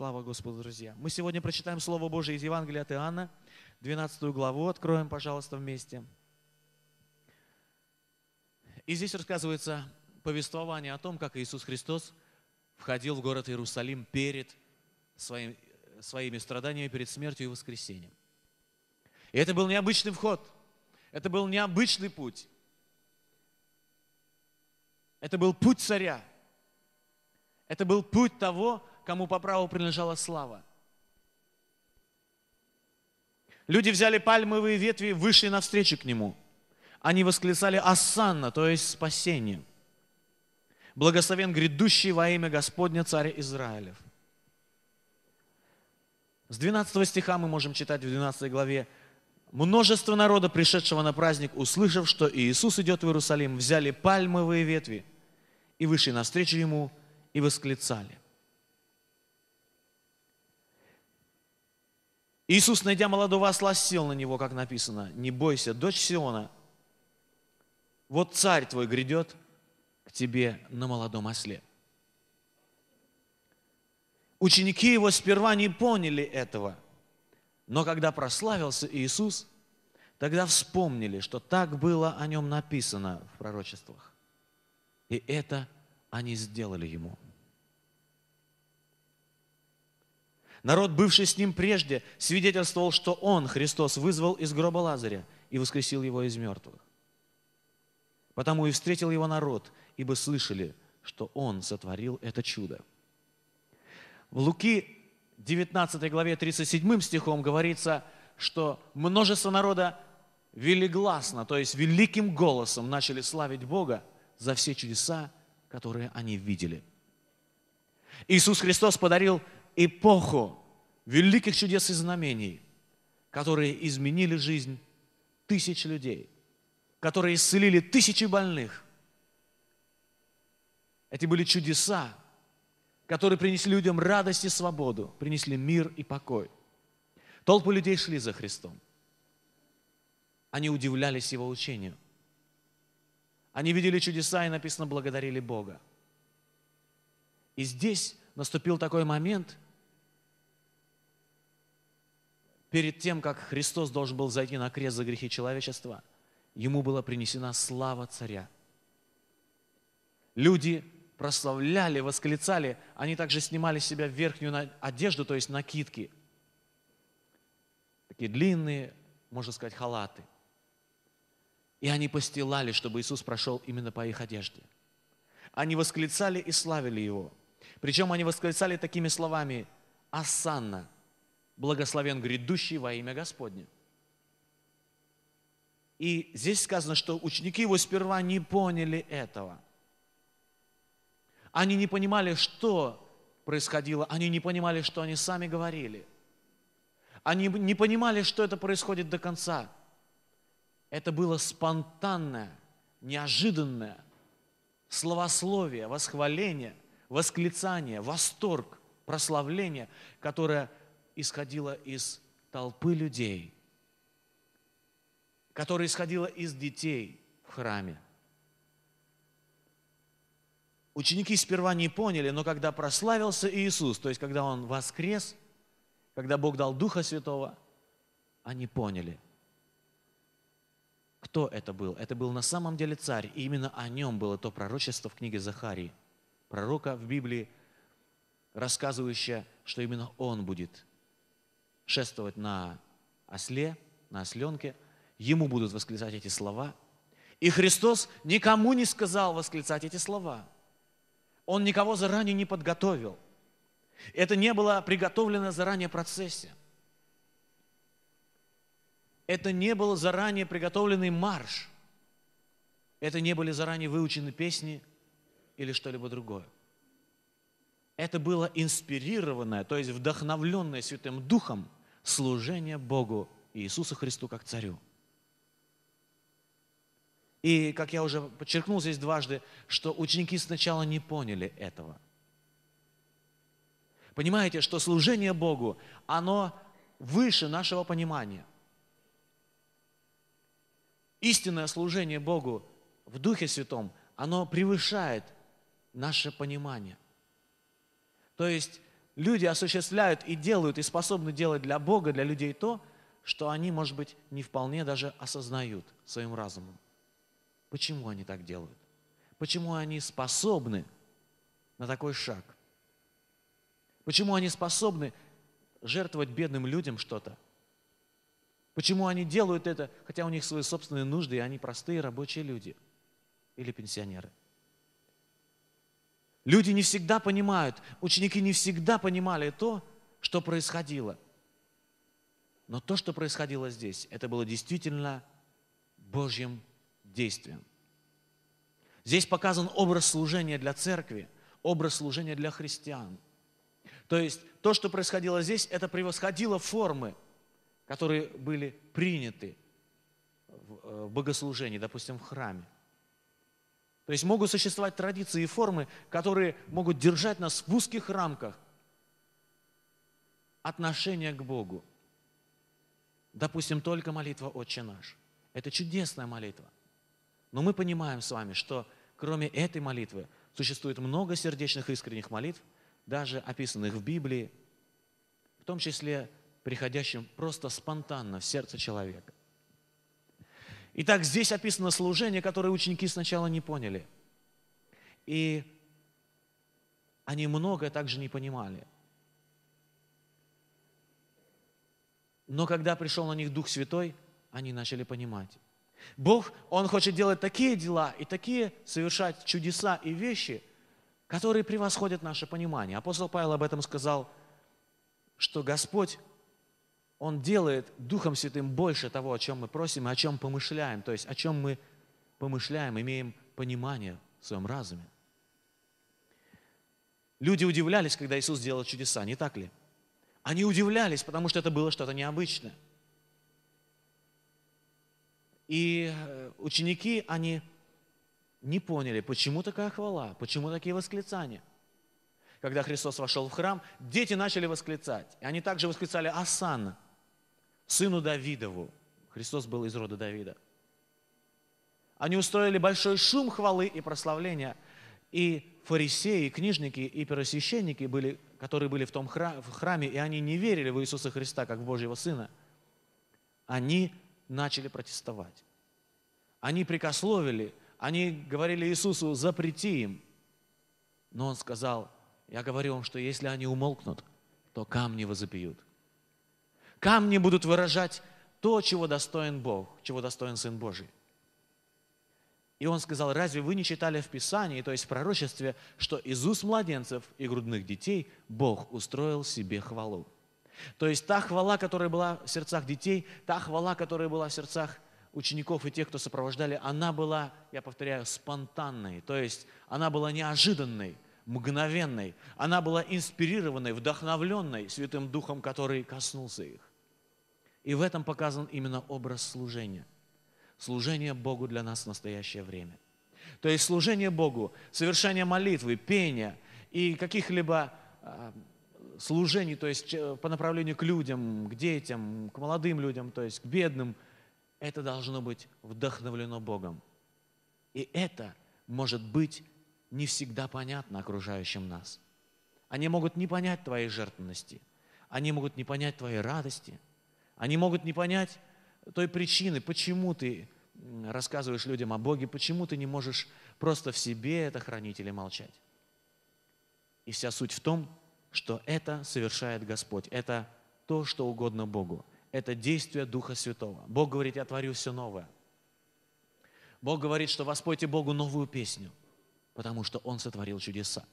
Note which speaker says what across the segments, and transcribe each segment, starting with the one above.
Speaker 1: Слава Господу, друзья. Мы сегодня прочитаем Слово Божие из Евангелия от Иоанна, 12 главу. Откроем, пожалуйста, вместе. И здесь рассказывается повествование о том, как Иисус Христос входил в город Иерусалим перед своим, своими страданиями, перед смертью и воскресением. И это был необычный вход. Это был необычный путь. Это был путь царя. Это был путь того, кому по праву принадлежала слава. Люди взяли пальмовые ветви, вышли навстречу к нему. Они восклицали «Ассанна», то есть спасение. Благословен грядущий во имя Господня царь Израилев. С 12 стиха мы можем читать в 12 главе. Множество народа, пришедшего на праздник, услышав, что Иисус идет в Иерусалим, взяли пальмовые ветви и вышли навстречу Ему и восклицали. Иисус, найдя молодого осла, сел на него, как написано. Не бойся, дочь Сиона, вот царь твой грядет к тебе на молодом осле. Ученики его сперва не поняли этого, но когда прославился Иисус, тогда вспомнили, что так было о нем написано в пророчествах. И это они сделали ему – Народ, бывший с ним прежде, свидетельствовал, что он, Христос, вызвал из гроба Лазаря и воскресил его из мертвых. Потому и встретил его народ, ибо слышали, что он сотворил это чудо. В Луки 19 главе 37 стихом говорится, что множество народа велигласно, то есть великим голосом начали славить Бога за все чудеса, которые они видели. Иисус Христос подарил эпоху великих чудес и знамений, которые изменили жизнь тысяч людей, которые исцелили тысячи больных. Эти были чудеса, которые принесли людям радость и свободу, принесли мир и покой. Толпы людей шли за Христом. Они удивлялись Его учению. Они видели чудеса и, написано, благодарили Бога. И здесь наступил такой момент, перед тем, как Христос должен был зайти на крест за грехи человечества, ему была принесена слава царя. Люди прославляли, восклицали, они также снимали с себя верхнюю одежду, то есть накидки. Такие длинные, можно сказать, халаты. И они постилали, чтобы Иисус прошел именно по их одежде. Они восклицали и славили Его. Причем они восклицали такими словами «Асанна», благословен грядущий во имя Господне. И здесь сказано, что ученики его сперва не поняли этого. Они не понимали, что происходило, они не понимали, что они сами говорили. Они не понимали, что это происходит до конца. Это было спонтанное, неожиданное словословие, восхваление, восклицание, восторг, прославление, которое исходила из толпы людей, которая исходила из детей в храме. Ученики сперва не поняли, но когда прославился Иисус, то есть когда Он воскрес, когда Бог дал Духа Святого, они поняли, кто это был. Это был на самом деле царь, и именно о нем было то пророчество в книге Захарии, пророка в Библии, рассказывающее, что именно он будет шествовать на осле, на осленке, ему будут восклицать эти слова. И Христос никому не сказал восклицать эти слова. Он никого заранее не подготовил. Это не было приготовлено заранее в процессе. Это не был заранее приготовленный марш. Это не были заранее выучены песни или что-либо другое. Это было инспирированное, то есть вдохновленное Святым Духом – служение Богу и Иисусу Христу как Царю. И, как я уже подчеркнул здесь дважды, что ученики сначала не поняли этого. Понимаете, что служение Богу, оно выше нашего понимания. Истинное служение Богу в Духе Святом, оно превышает наше понимание. То есть люди осуществляют и делают, и способны делать для Бога, для людей то, что они, может быть, не вполне даже осознают своим разумом. Почему они так делают? Почему они способны на такой шаг? Почему они способны жертвовать бедным людям что-то? Почему они делают это, хотя у них свои собственные нужды, и они простые рабочие люди или пенсионеры? Люди не всегда понимают, ученики не всегда понимали то, что происходило. Но то, что происходило здесь, это было действительно Божьим действием. Здесь показан образ служения для церкви, образ служения для христиан. То есть то, что происходило здесь, это превосходило формы, которые были приняты в э, богослужении, допустим, в храме. То есть могут существовать традиции и формы, которые могут держать нас в узких рамках отношения к Богу. Допустим, только молитва «Отче наш». Это чудесная молитва. Но мы понимаем с вами, что кроме этой молитвы существует много сердечных искренних молитв, даже описанных в Библии, в том числе приходящим просто спонтанно в сердце человека. Итак, здесь описано служение, которое ученики сначала не поняли. И они многое также не понимали. Но когда пришел на них Дух Святой, они начали понимать. Бог, Он хочет делать такие дела и такие совершать чудеса и вещи, которые превосходят наше понимание. Апостол Павел об этом сказал, что Господь он делает Духом Святым больше того, о чем мы просим и о чем помышляем. То есть о чем мы помышляем, имеем понимание в своем разуме. Люди удивлялись, когда Иисус делал чудеса, не так ли? Они удивлялись, потому что это было что-то необычное. И э, ученики, они не поняли, почему такая хвала, почему такие восклицания. Когда Христос вошел в храм, дети начали восклицать. И они также восклицали «Асанна», сыну Давидову. Христос был из рода Давида. Они устроили большой шум хвалы и прославления. И фарисеи, и книжники, и первосвященники, были, которые были в том храме, и они не верили в Иисуса Христа, как в Божьего Сына, они начали протестовать. Они прикословили, они говорили Иисусу, запрети им. Но Он сказал, я говорю вам, что если они умолкнут, то камни возопьют. Камни будут выражать то, чего достоин Бог, чего достоин Сын Божий. И он сказал, разве вы не читали в Писании, то есть в пророчестве, что из уст младенцев и грудных детей Бог устроил себе хвалу? То есть та хвала, которая была в сердцах детей, та хвала, которая была в сердцах учеников и тех, кто сопровождали, она была, я повторяю, спонтанной. То есть она была неожиданной, мгновенной. Она была инспирированной, вдохновленной Святым Духом, который коснулся их. И в этом показан именно образ служения. Служение Богу для нас в настоящее время. То есть служение Богу, совершение молитвы, пения и каких-либо а, служений, то есть э, по направлению к людям, к детям, к молодым людям, то есть к бедным, это должно быть вдохновлено Богом. И это может быть не всегда понятно окружающим нас. Они могут не понять твоей жертвенности, они могут не понять твоей радости – они могут не понять той причины, почему ты рассказываешь людям о Боге, почему ты не можешь просто в себе это хранить или молчать. И вся суть в том, что это совершает Господь. Это то, что угодно Богу. Это действие Духа Святого. Бог говорит, я творю все новое. Бог говорит, что воспойте Богу новую песню, потому что Он сотворил чудеса.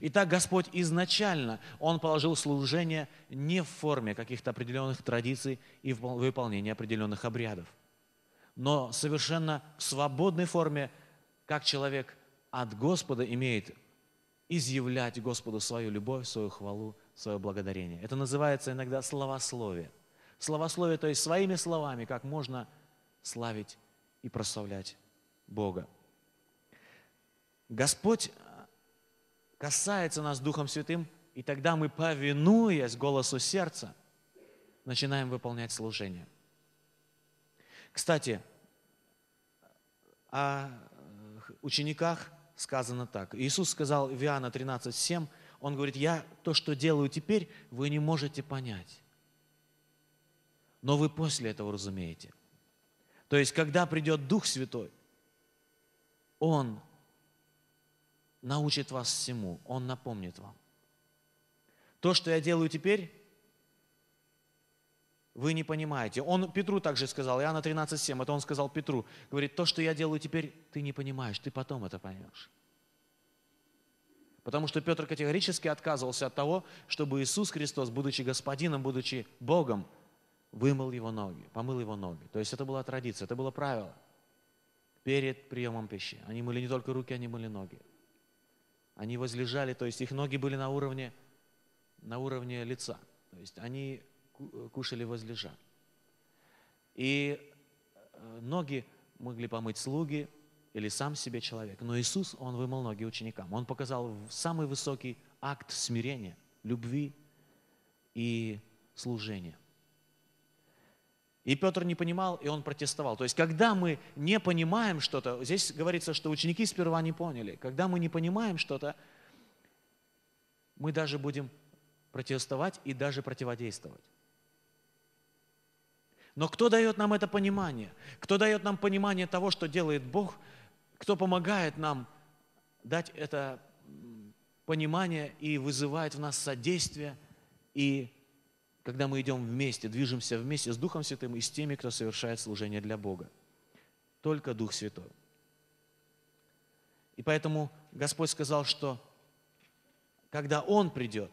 Speaker 1: Итак, Господь изначально, Он положил служение не в форме каких-то определенных традиций и в выполнении определенных обрядов, но совершенно в свободной форме, как человек от Господа имеет изъявлять Господу свою любовь, свою хвалу, свое благодарение. Это называется иногда словословие. Словословие, то есть своими словами, как можно славить и прославлять Бога. Господь касается нас Духом Святым, и тогда мы, повинуясь голосу сердца, начинаем выполнять служение. Кстати, о э, учениках сказано так. Иисус сказал в Иоанна 13, Он говорит, «Я то, что делаю теперь, вы не можете понять, но вы после этого разумеете». То есть, когда придет Дух Святой, Он научит вас всему, Он напомнит вам. То, что я делаю теперь, вы не понимаете. Он Петру также сказал, Иоанна 13,7, это он сказал Петру, говорит, то, что я делаю теперь, ты не понимаешь, ты потом это поймешь. Потому что Петр категорически отказывался от того, чтобы Иисус Христос, будучи Господином, будучи Богом, вымыл его ноги, помыл его ноги. То есть это была традиция, это было правило перед приемом пищи. Они мыли не только руки, они мыли ноги они возлежали, то есть их ноги были на уровне, на уровне лица. То есть они э, кушали возлежа. И э, ноги могли помыть слуги или сам себе человек. Но Иисус, Он вымыл ноги ученикам. Он показал самый высокий акт смирения, любви и служения – и Петр не понимал, и он протестовал. То есть, когда мы не понимаем что-то, здесь говорится, что ученики сперва не поняли. Когда мы не понимаем что-то, мы даже будем протестовать и даже противодействовать. Но кто дает нам это понимание? Кто дает нам понимание того, что делает Бог? Кто помогает нам дать это понимание и вызывает в нас содействие и когда мы идем вместе, движемся вместе с Духом Святым и с теми, кто совершает служение для Бога. Только Дух Святой. И поэтому Господь сказал, что когда Он придет,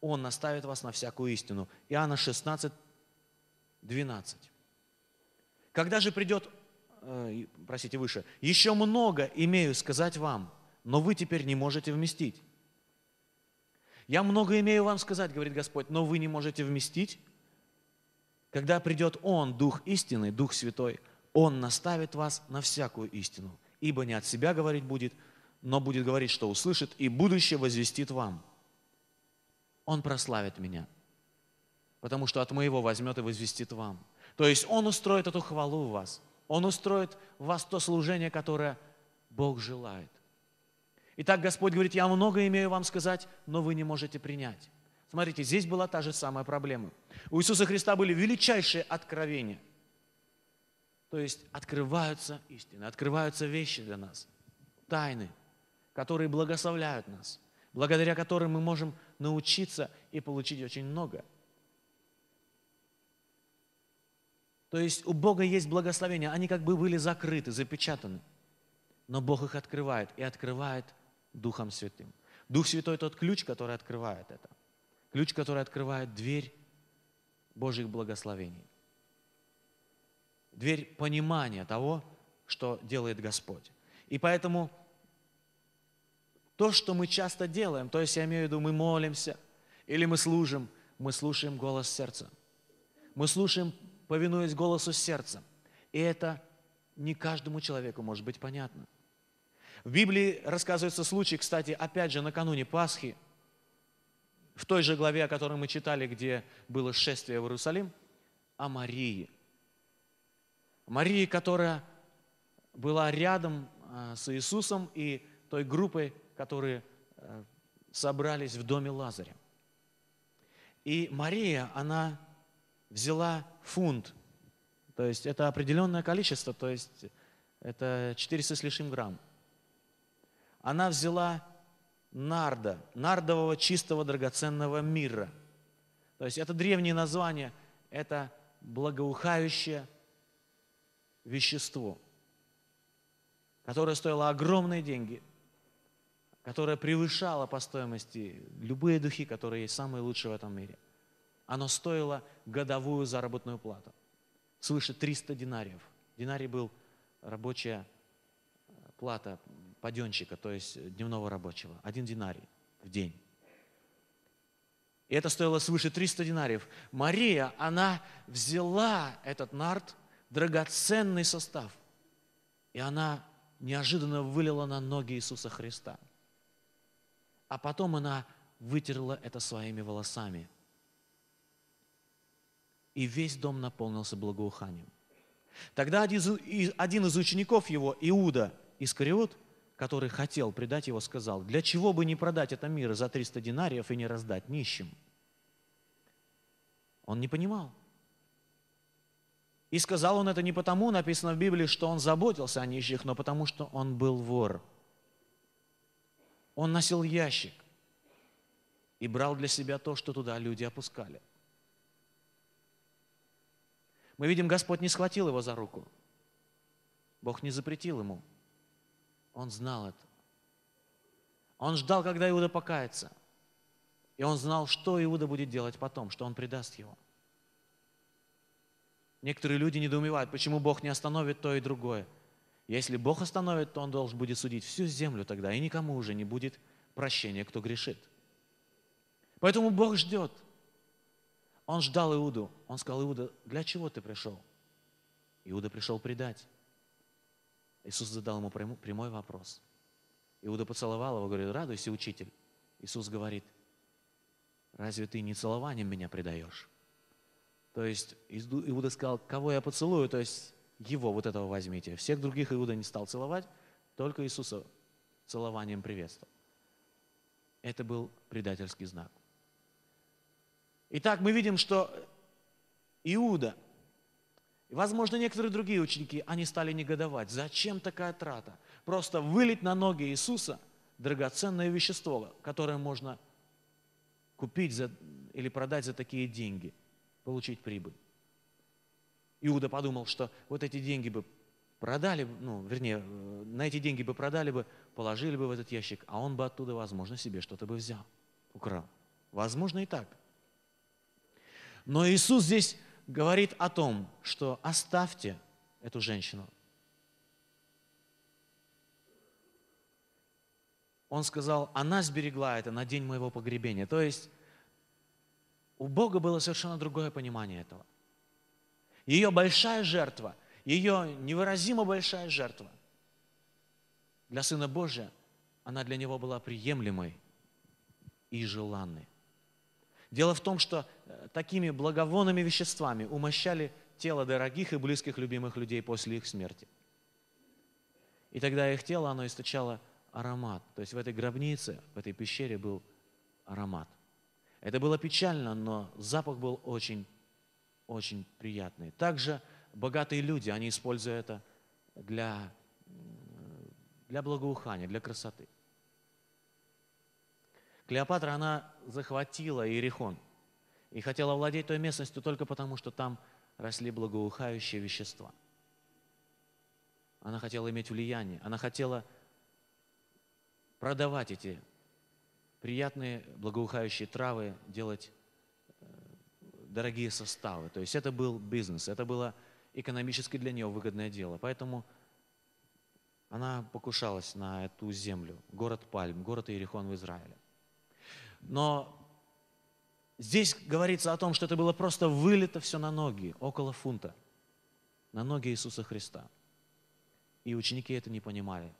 Speaker 1: Он наставит вас на всякую истину. Иоанна 16, 12. Когда же придет, э, простите, выше, еще много имею сказать вам, но вы теперь не можете вместить. Я много имею вам сказать, говорит Господь, но вы не можете вместить. Когда придет Он, Дух истины, Дух Святой, Он наставит вас на всякую истину, ибо не от себя говорить будет, но будет говорить, что услышит, и будущее возвестит вам. Он прославит меня, потому что от моего возьмет и возвестит вам. То есть Он устроит эту хвалу в вас, Он устроит в вас то служение, которое Бог желает. Итак, Господь говорит, я много имею вам сказать, но вы не можете принять. Смотрите, здесь была та же самая проблема. У Иисуса Христа были величайшие откровения. То есть открываются истины, открываются вещи для нас, тайны, которые благословляют нас, благодаря которым мы можем научиться и получить очень много. То есть у Бога есть благословения, они как бы были закрыты, запечатаны, но Бог их открывает и открывает – Духом Святым. Дух Святой – тот ключ, который открывает это. Ключ, который открывает дверь Божьих благословений. Дверь понимания того, что делает Господь. И поэтому то, что мы часто делаем, то есть я имею в виду, мы молимся или мы служим, мы слушаем голос сердца. Мы слушаем, повинуясь голосу сердца. И это не каждому человеку может быть понятно. В Библии рассказывается случай, кстати, опять же, накануне Пасхи, в той же главе, о которой мы читали, где было шествие в Иерусалим, о Марии. Марии, которая была рядом а, с Иисусом и той группой, которые а, собрались в доме Лазаря. И Мария, она взяла фунт, то есть это определенное количество, то есть это 400 с лишним грамм она взяла нарда, нардового чистого драгоценного мира. То есть это древнее название, это благоухающее вещество, которое стоило огромные деньги, которое превышало по стоимости любые духи, которые есть самые лучшие в этом мире. Оно стоило годовую заработную плату свыше 300 динариев. Динарий был рабочая э, плата паденщика, то есть дневного рабочего. Один динарий в день. И это стоило свыше 300 динариев. Мария, она взяла этот нарт, драгоценный состав, и она неожиданно вылила на ноги Иисуса Христа. А потом она вытерла это своими волосами. И весь дом наполнился благоуханием. Тогда один из учеников его, Иуда Искариот, который хотел предать его, сказал, для чего бы не продать это мир за 300 динариев и не раздать нищим? Он не понимал. И сказал он это не потому, написано в Библии, что он заботился о нищих, но потому, что он был вор. Он носил ящик и брал для себя то, что туда люди опускали. Мы видим, Господь не схватил его за руку. Бог не запретил ему – он знал это. Он ждал, когда Иуда покается. И он знал, что Иуда будет делать потом, что он предаст его. Некоторые люди недоумевают, почему Бог не остановит то и другое. Если Бог остановит, то Он должен будет судить всю землю тогда, и никому уже не будет прощения, кто грешит. Поэтому Бог ждет. Он ждал Иуду. Он сказал, Иуда, для чего ты пришел? Иуда пришел предать. Иисус задал ему прямой вопрос. Иуда поцеловал его, говорит, радуйся, учитель. Иисус говорит, разве ты не целованием меня предаешь? То есть Иуда сказал, кого я поцелую, то есть его вот этого возьмите. Всех других Иуда не стал целовать, только Иисуса целованием приветствовал. Это был предательский знак. Итак, мы видим, что Иуда возможно, некоторые другие ученики, они стали негодовать. Зачем такая трата? Просто вылить на ноги Иисуса драгоценное вещество, которое можно купить за, или продать за такие деньги, получить прибыль. Иуда подумал, что вот эти деньги бы продали, ну, вернее, э, на эти деньги бы продали бы, положили бы в этот ящик, а он бы оттуда, возможно, себе что-то бы взял, украл. Возможно и так. Но Иисус здесь говорит о том, что оставьте эту женщину. Он сказал, она сберегла это на день моего погребения. То есть у Бога было совершенно другое понимание этого. Ее большая жертва, ее невыразимо большая жертва для Сына Божия, она для него была приемлемой и желанной. Дело в том, что Э, такими благовонными веществами умощали тело дорогих и близких любимых людей после их смерти. И тогда их тело, оно источало аромат. То есть в этой гробнице, в этой пещере был аромат. Это было печально, но запах был очень, очень приятный. Также богатые люди, они используют это для, для благоухания, для красоты. Клеопатра, она захватила Иерихон – и хотела владеть той местностью только потому, что там росли благоухающие вещества. Она хотела иметь влияние, она хотела продавать эти приятные благоухающие травы, делать э, дорогие составы. То есть это был бизнес, это было экономически для нее выгодное дело. Поэтому она покушалась на эту землю, город Пальм, город Иерихон в Израиле. Но Здесь говорится о том, что это было просто вылито все на ноги, около фунта, на ноги Иисуса Христа. И ученики это не понимали.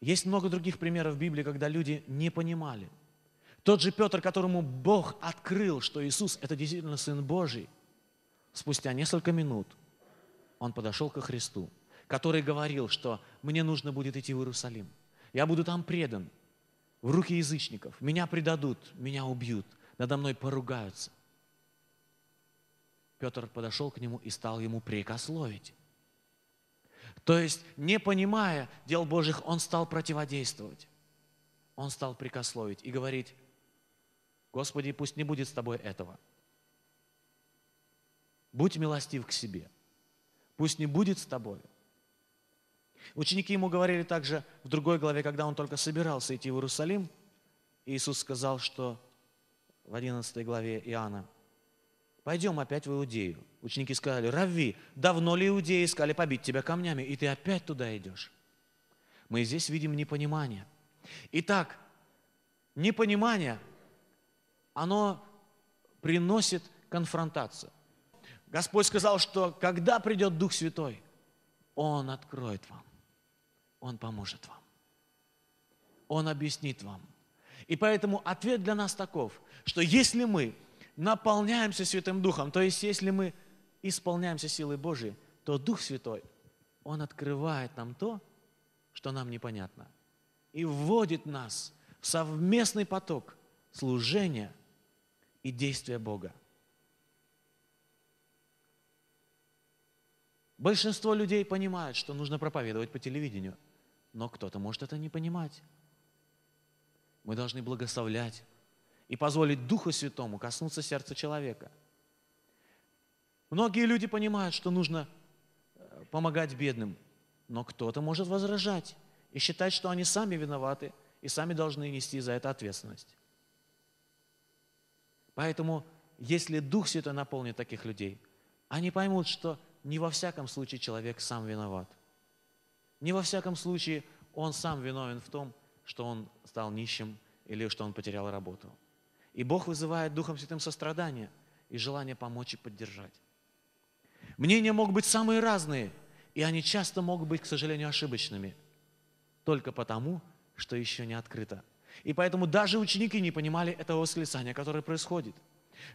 Speaker 1: Есть много других примеров в Библии, когда люди не понимали. Тот же Петр, которому Бог открыл, что Иисус – это действительно Сын Божий, спустя несколько минут он подошел ко Христу, который говорил, что «мне нужно будет идти в Иерусалим». Я буду там предан, в руки язычников. Меня предадут, меня убьют, надо мной поругаются. Петр подошел к нему и стал ему прикословить. То есть, не понимая дел Божьих, он стал противодействовать. Он стал прикословить и говорить, Господи, пусть не будет с тобой этого. Будь милостив к себе. Пусть не будет с тобой Ученики ему говорили также в другой главе, когда он только собирался идти в Иерусалим, Иисус сказал, что в 11 главе Иоанна, «Пойдем опять в Иудею». Ученики сказали, «Рави, давно ли иудеи искали побить тебя камнями, и ты опять туда идешь?» Мы здесь видим непонимание. Итак, непонимание, оно приносит конфронтацию. Господь сказал, что когда придет Дух Святой, Он откроет вам. Он поможет вам. Он объяснит вам. И поэтому ответ для нас таков, что если мы наполняемся Святым Духом, то есть если мы исполняемся силой Божией, то Дух Святой, Он открывает нам то, что нам непонятно, и вводит нас в совместный поток служения и действия Бога. Большинство людей понимает, что нужно проповедовать по телевидению – но кто-то может это не понимать. Мы должны благословлять и позволить Духу Святому коснуться сердца человека. Многие люди понимают, что нужно э, помогать бедным, но кто-то может возражать и считать, что они сами виноваты и сами должны нести за это ответственность. Поэтому, если Дух Святой наполнит таких людей, они поймут, что не во всяком случае человек сам виноват – не во всяком случае он сам виновен в том, что он стал нищим или что он потерял работу. И Бог вызывает Духом Святым сострадание и желание помочь и поддержать. Мнения могут быть самые разные, и они часто могут быть, к сожалению, ошибочными, только потому, что еще не открыто. И поэтому даже ученики не понимали этого восклицания, которое происходит.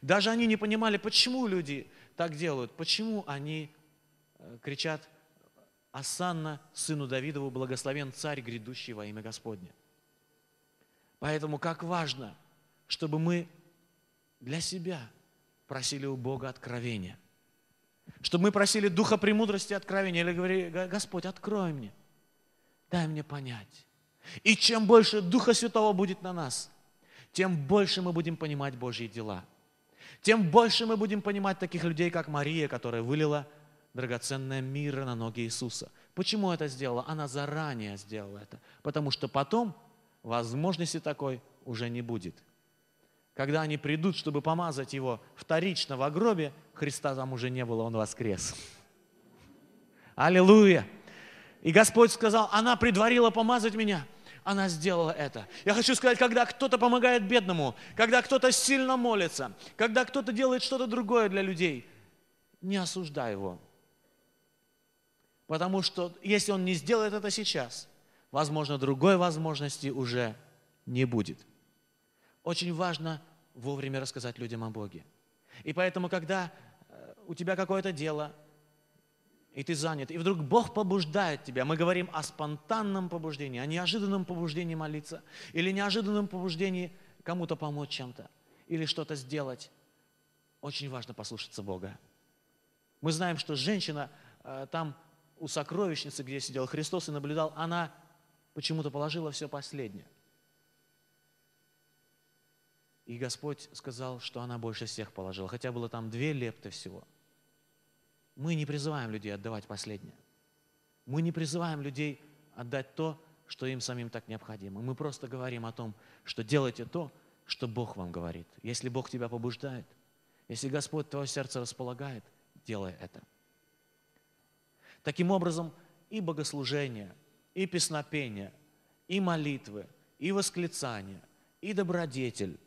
Speaker 1: Даже они не понимали, почему люди так делают, почему они э, кричат Асанна, сыну Давидову, благословен царь, грядущий во имя Господне. Поэтому как важно, чтобы мы для себя просили у Бога откровения. Чтобы мы просили Духа премудрости откровения. Или говорили, Господь, открой мне, дай мне понять. И чем больше Духа Святого будет на нас, тем больше мы будем понимать Божьи дела. Тем больше мы будем понимать таких людей, как Мария, которая вылила драгоценная мира на ноги Иисуса. Почему это сделала? Она заранее сделала это. Потому что потом возможности такой уже не будет. Когда они придут, чтобы помазать его вторично в гробе, Христа там уже не было, он воскрес. Аллилуйя! И Господь сказал, она предварила помазать меня – она сделала это. Я хочу сказать, когда кто-то помогает бедному, когда кто-то сильно молится, когда кто-то делает что-то другое для людей, не осуждай его. Потому что если он не сделает это сейчас, возможно, другой возможности уже не будет. Очень важно вовремя рассказать людям о Боге. И поэтому, когда э, у тебя какое-то дело, и ты занят, и вдруг Бог побуждает тебя. Мы говорим о спонтанном побуждении, о неожиданном побуждении молиться, или неожиданном побуждении кому-то помочь чем-то, или что-то сделать. Очень важно послушаться Бога. Мы знаем, что женщина э, там у сокровищницы, где сидел Христос и наблюдал, она почему-то положила все последнее. И Господь сказал, что она больше всех положила, хотя было там две лепты всего. Мы не призываем людей отдавать последнее. Мы не призываем людей отдать то, что им самим так необходимо. Мы просто говорим о том, что делайте то, что Бог вам говорит. Если Бог тебя побуждает, если Господь твое сердце располагает, делай это. Таким образом, и богослужение, и песнопение, и молитвы, и восклицание, и добродетель,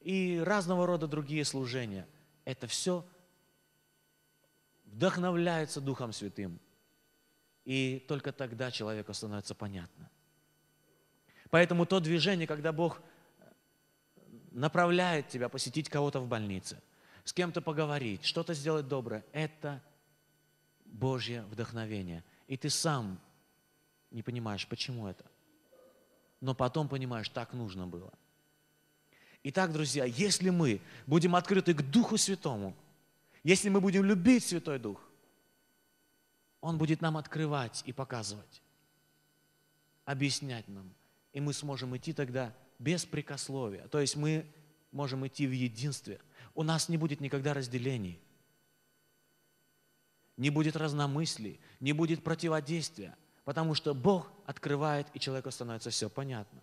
Speaker 1: и разного рода другие служения – это все вдохновляется Духом Святым. И только тогда человеку становится понятно. Поэтому то движение, когда Бог э, направляет тебя посетить кого-то в больнице, с кем-то поговорить, что-то сделать доброе, это – Божье вдохновение. И ты сам не понимаешь, почему это. Но потом понимаешь, так нужно было. Итак, друзья, если мы будем открыты к Духу Святому, если мы будем любить Святой Дух, Он будет нам открывать и показывать, объяснять нам. И мы сможем идти тогда без прикословия. То есть мы можем идти в единстве. У нас не будет никогда разделений не будет разномыслий, не будет противодействия, потому что Бог открывает, и человеку становится все понятно.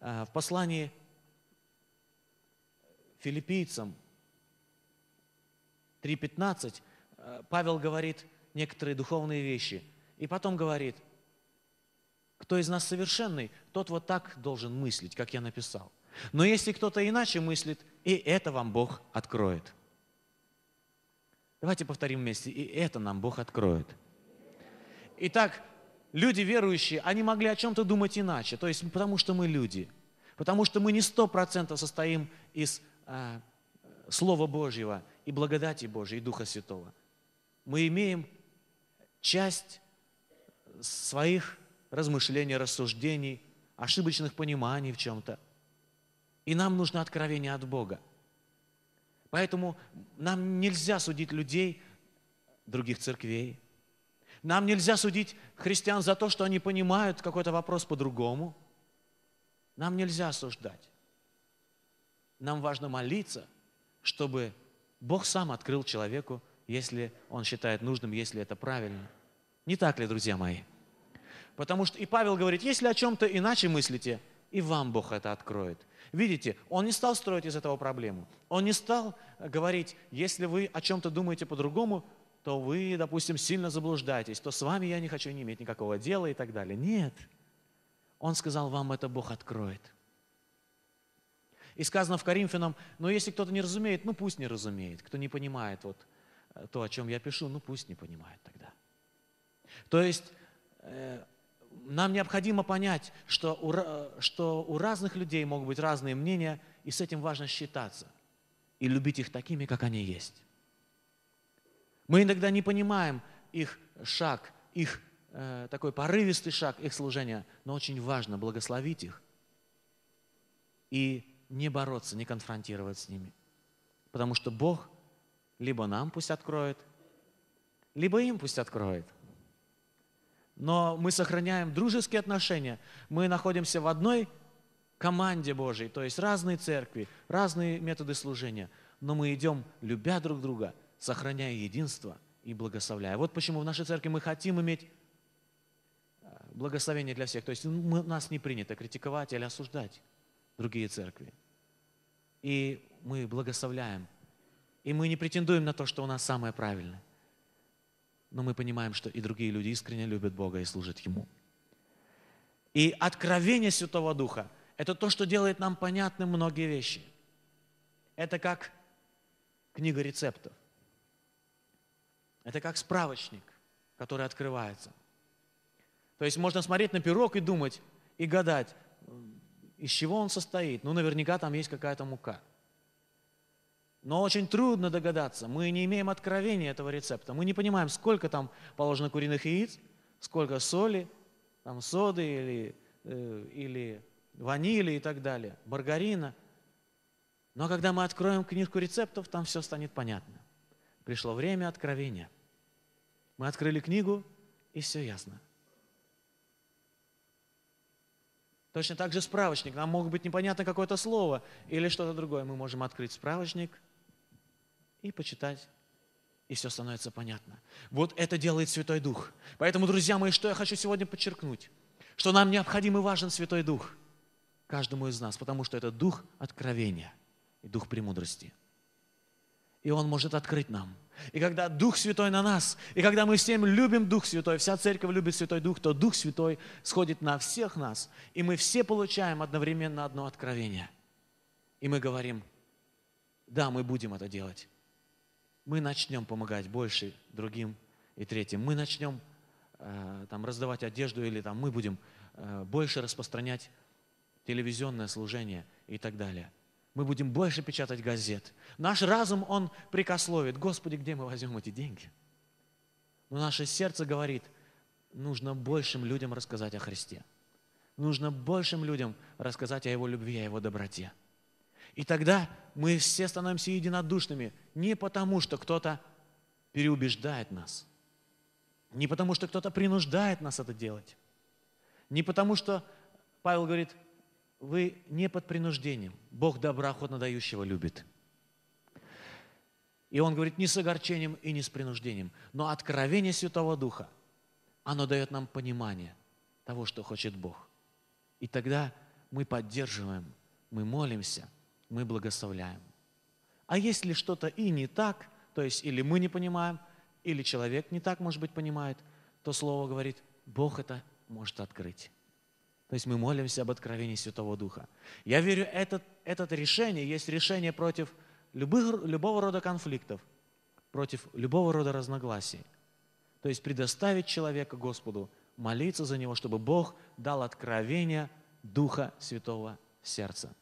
Speaker 1: А, в послании филиппийцам 3.15 а, Павел говорит некоторые духовные вещи, и потом говорит, кто из нас совершенный, тот вот так должен мыслить, как я написал. Но если кто-то иначе мыслит, и это вам Бог откроет – Давайте повторим вместе, и это нам Бог откроет. Итак, люди верующие, они могли о чем-то думать иначе, то есть потому что мы люди, потому что мы не сто процентов состоим из а, Слова Божьего и благодати Божьей, и Духа Святого. Мы имеем часть своих размышлений, рассуждений, ошибочных пониманий в чем-то. И нам нужно откровение от Бога. Поэтому нам нельзя судить людей других церквей. Нам нельзя судить христиан за то, что они понимают какой-то вопрос по-другому. Нам нельзя осуждать. Нам важно молиться, чтобы Бог сам открыл человеку, если он считает нужным, если это правильно. Не так ли, друзья мои? Потому что и Павел говорит, если о чем-то иначе мыслите – и вам Бог это откроет. Видите, он не стал строить из этого проблему. Он не стал э, говорить, если вы о чем-то думаете по-другому, то вы, допустим, сильно заблуждаетесь, то с вами я не хочу не иметь никакого дела и так далее. Нет. Он сказал, вам это Бог откроет. И сказано в Коринфянам, но «Ну, если кто-то не разумеет, ну пусть не разумеет. Кто не понимает вот э, то, о чем я пишу, ну пусть не понимает тогда. То есть э, нам необходимо понять, что у, что у разных людей могут быть разные мнения, и с этим важно считаться и любить их такими, как они есть. Мы иногда не понимаем их шаг, их э, такой порывистый шаг, их служение, но очень важно благословить их и не бороться, не конфронтировать с ними. Потому что Бог либо нам пусть откроет, либо им пусть откроет но мы сохраняем дружеские отношения. Мы находимся в одной команде Божьей, то есть разные церкви, разные методы служения, но мы идем, любя друг друга, сохраняя единство и благословляя. Вот почему в нашей церкви мы хотим иметь э, благословение для всех. То есть мы, нас не принято критиковать или осуждать другие церкви. И мы благословляем. И мы не претендуем на то, что у нас самое правильное но мы понимаем, что и другие люди искренне любят Бога и служат Ему. И откровение Святого Духа – это то, что делает нам понятны многие вещи. Это как книга рецептов. Это как справочник, который открывается. То есть можно смотреть на пирог и думать, и гадать, из чего он состоит. Ну, наверняка там есть какая-то мука. Но очень трудно догадаться. Мы не имеем откровения этого рецепта. Мы не понимаем, сколько там положено куриных яиц, сколько соли, там соды или, э, или ванили и так далее, маргарина. Но когда мы откроем книжку рецептов, там все станет понятно. Пришло время откровения. Мы открыли книгу, и все ясно. Точно так же справочник. Нам может быть непонятно какое-то слово или что-то другое. Мы можем открыть справочник – и почитать и все становится понятно. Вот это делает Святой Дух. Поэтому, друзья мои, что я хочу сегодня подчеркнуть? Что нам необходим и важен Святой Дух каждому из нас, потому что это Дух откровения и Дух премудрости. И Он может открыть нам. И когда Дух Святой на нас, и когда мы всем любим Дух Святой, вся церковь любит Святой Дух, то Дух Святой сходит на всех нас, и мы все получаем одновременно одно откровение. И мы говорим, да, мы будем это делать мы начнем помогать больше другим и третьим. Мы начнем э, там, раздавать одежду или там, мы будем э, больше распространять телевизионное служение и так далее. Мы будем больше печатать газет. Наш разум, он прикословит. Господи, где мы возьмем эти деньги? Но наше сердце говорит, нужно большим людям рассказать о Христе. Нужно большим людям рассказать о Его любви, о Его доброте. И тогда мы все становимся единодушными не потому, что кто-то переубеждает нас, не потому, что кто-то принуждает нас это делать, не потому, что Павел говорит, вы не под принуждением. Бог доброохотно дающего любит. И он говорит не с огорчением и не с принуждением, но откровение Святого Духа, оно дает нам понимание того, что хочет Бог. И тогда мы поддерживаем, мы молимся – мы благословляем. А если что-то и не так, то есть или мы не понимаем, или человек не так, может быть, понимает, то Слово говорит, Бог это может открыть. То есть мы молимся об откровении Святого Духа. Я верю, это, это решение есть решение против любых, любого рода конфликтов, против любого рода разногласий. То есть предоставить человека Господу, молиться за него, чтобы Бог дал откровение Духа Святого сердца.